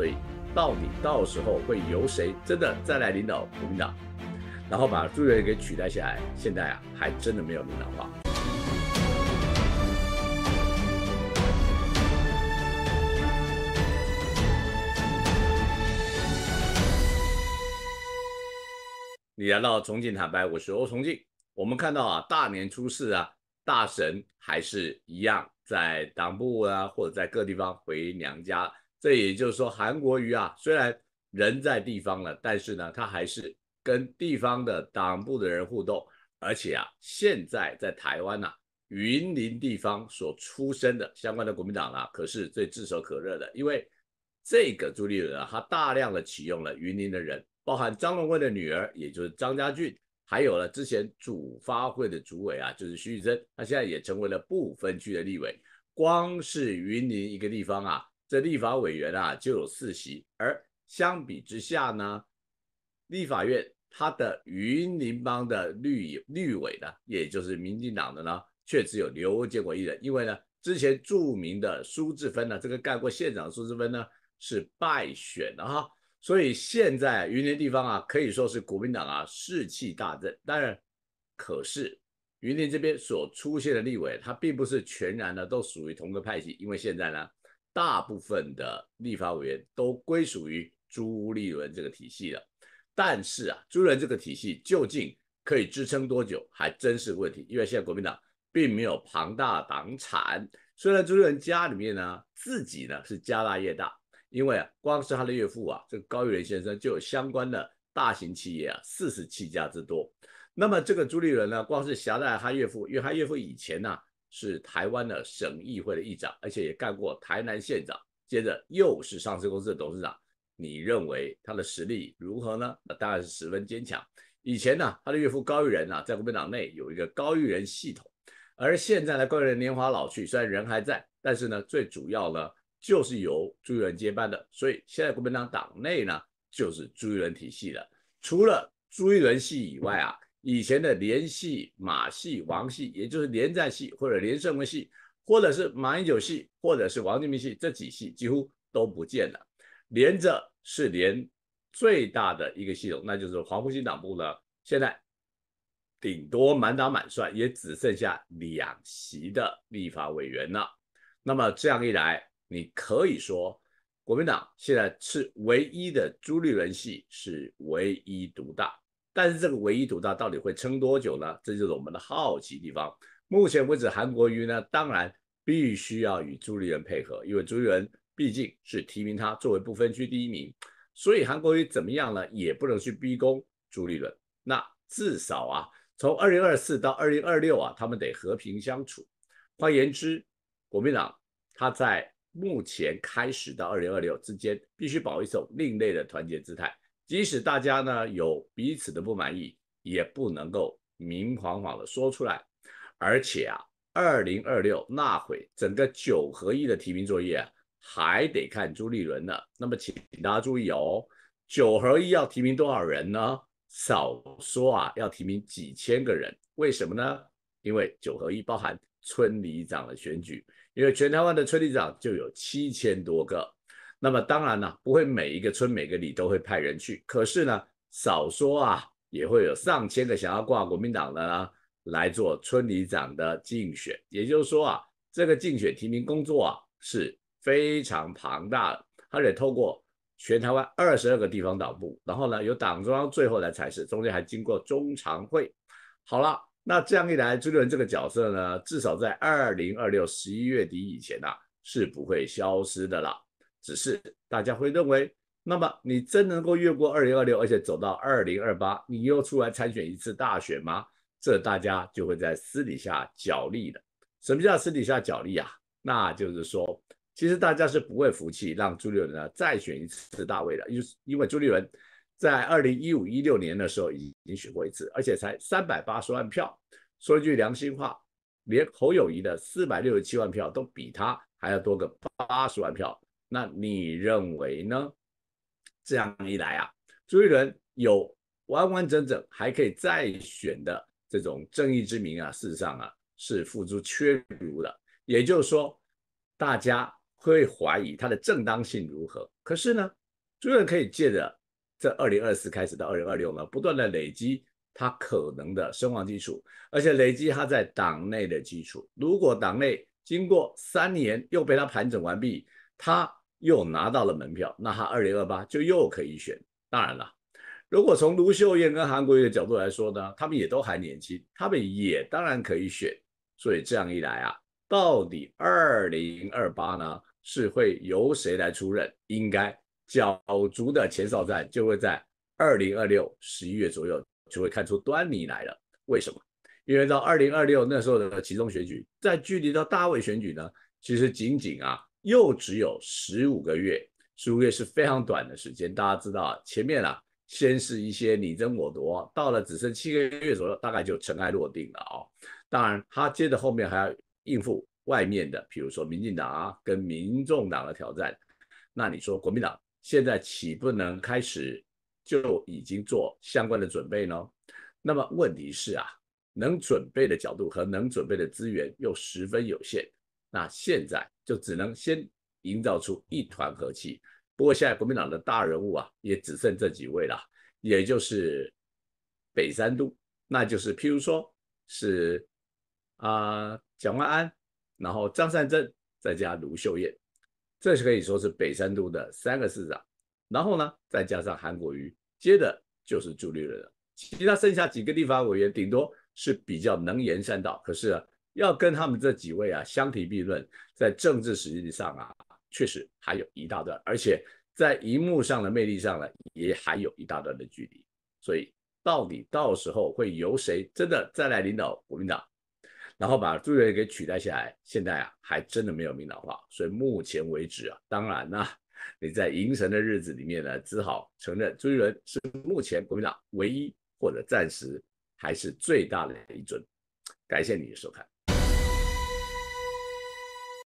所以到底到时候会由谁真的再来领导国民党，然后把朱元给取代下来？现在啊，还真的没有领导化。你来到重庆坦白，我是欧重庆。我们看到啊，大年初四啊，大神还是一样在党部啊，或者在各地方回娘家。这也就是说，韩国瑜啊，虽然人在地方了，但是呢，他还是跟地方的党部的人互动。而且啊，现在在台湾呐，云林地方所出生的相关的国民党啊，可是最炙手可热的，因为这个朱立伦他大量的启用了云林的人，包含张龙惠的女儿，也就是张家俊，还有了之前主发会的主委啊，就是徐玉珍，他现在也成为了不分区的立委。光是云林一个地方啊。这立法委员啊，就有四席，而相比之下呢，立法院它的云林帮的绿绿委呢，也就是民进党的呢，却只有刘建国一人。因为呢，之前著名的苏志芬呢，这个干过县长，苏志芬呢是败选的哈，所以现在云林地方啊，可以说是国民党啊士气大振。当然，可是云林这边所出现的立委，他并不是全然的都属于同个派系，因为现在呢。大部分的立法委员都归属于朱立伦这个体系了，但是啊，朱立伦这个体系究竟可以支撑多久，还真是个问题。因为现在国民党并没有庞大党产，虽然朱立伦家里面呢自己呢是家大业大，因为啊，光是他的岳父啊，这个高玉麟先生就有相关的大型企业啊四十七家之多。那么这个朱立伦呢，光是挟带他岳父，因为他岳父以前呢。是台湾的省议会的议长，而且也干过台南县长，接着又是上市公司的董事长。你认为他的实力如何呢？那当然是十分坚强。以前呢，他的岳父高玉仁啊，在国民党内有一个高玉仁系统，而现在呢，高玉仁年华老去，虽然人还在，但是呢，最主要呢就是由朱一仁接班的。所以现在国民党党内呢，就是朱一仁体系的。除了朱一仁系以外啊。以前的连系马系王系，也就是连战系或者连胜文系，或者是马英九系，或者是王金平系，这几系几乎都不见了。连着是连最大的一个系统，那就是黄埔新党部呢，现在顶多满打满算也只剩下两席的立法委员了。那么这样一来，你可以说国民党现在是唯一的朱立伦系是唯一独大。但是这个唯一独大到底会撑多久呢？这就是我们的好奇地方。目前为止，韩国瑜呢，当然必须要与朱立伦配合，因为朱立伦毕竟是提名他作为不分区第一名，所以韩国瑜怎么样呢，也不能去逼宫朱立伦。那至少啊，从二零二四到二零二六啊，他们得和平相处。换言之，国民党他在目前开始到二零二六之间，必须保一种另类的团结姿态。即使大家呢有彼此的不满意，也不能够明晃晃的说出来。而且啊，二零二六那会整个九合一的提名作业，还得看朱立伦呢。那么，请大家注意哦，九合一要提名多少人呢？少说啊，要提名几千个人。为什么呢？因为九合一包含村里长的选举，因为全台湾的村里长就有七千多个。那么当然呢，不会每一个村、每个里都会派人去。可是呢，少说啊，也会有上千个想要挂国民党的呢来做村里长的竞选。也就是说啊，这个竞选提名工作啊是非常庞大的，它得透过全台湾二十二个地方党部，然后呢，由党中央最后来才是，中间还经过中常会。好了，那这样一来，朱立伦这个角色呢，至少在二零二六十一月底以前啊，是不会消失的了。只是大家会认为，那么你真能够越过二零二六，而且走到二零二八，你又出来参选一次大选吗？这大家就会在私底下角力的。什么叫私底下角力啊？那就是说，其实大家是不会服气，让朱立伦再选一次大位的，因为朱立伦在二零一五一六年的时候已经选过一次，而且才三百八十万票。说一句良心话，连侯友谊的四百六十七万票都比他还要多个八十万票。那你认为呢？这样一来啊，朱一伦有完完整整还可以再选的这种正义之名啊，事实上啊是付诸阙如了。也就是说，大家会怀疑他的正当性如何。可是呢，朱一伦可以借着这二零二四开始到二零二六呢，不断的累积他可能的声望基础，而且累积他在党内的基础。如果党内经过三年又被他盘整完毕，他。又拿到了门票，那他二零二八就又可以选。当然了，如果从卢秀燕跟韩国瑜的角度来说呢，他们也都还年轻，他们也当然可以选。所以这样一来啊，到底二零二八呢是会由谁来出任？应该角逐的前哨战就会在二零二六十一月左右就会看出端倪来了。为什么？因为到二零二六那时候的其中选举，在距离到大卫选举呢，其实仅仅啊。又只有十五个月，十五月是非常短的时间。大家知道啊，前面啊，先是一些你争我夺，到了只剩七个月左右，大概就尘埃落定了啊。当然，他接着后面还要应付外面的，比如说民进党啊跟民众党的挑战。那你说，国民党现在岂不能开始就已经做相关的准备呢？那么问题是啊，能准备的角度和能准备的资源又十分有限。那现在就只能先营造出一团和气。不过现在国民党的大人物啊，也只剩这几位了，也就是北三都，那就是譬如说是啊蒋万安，然后张善政，再加卢秀燕，这是可以说是北三都的三个市长。然后呢，再加上韩国瑜，接着就是朱立伦，其他剩下几个地方委员，顶多是比较能言善道，可是。要跟他们这几位啊相提并论，在政治实际上啊，确实还有一大段，而且在荧幕上的魅力上呢，也还有一大段的距离。所以到底到时候会由谁真的再来领导国民党，然后把朱云给取代下来？现在啊，还真的没有明朗化。所以目前为止啊，当然呢，你在迎神的日子里面呢，只好承认朱一伦是目前国民党唯一或者暂时还是最大的一尊。感谢你的收看。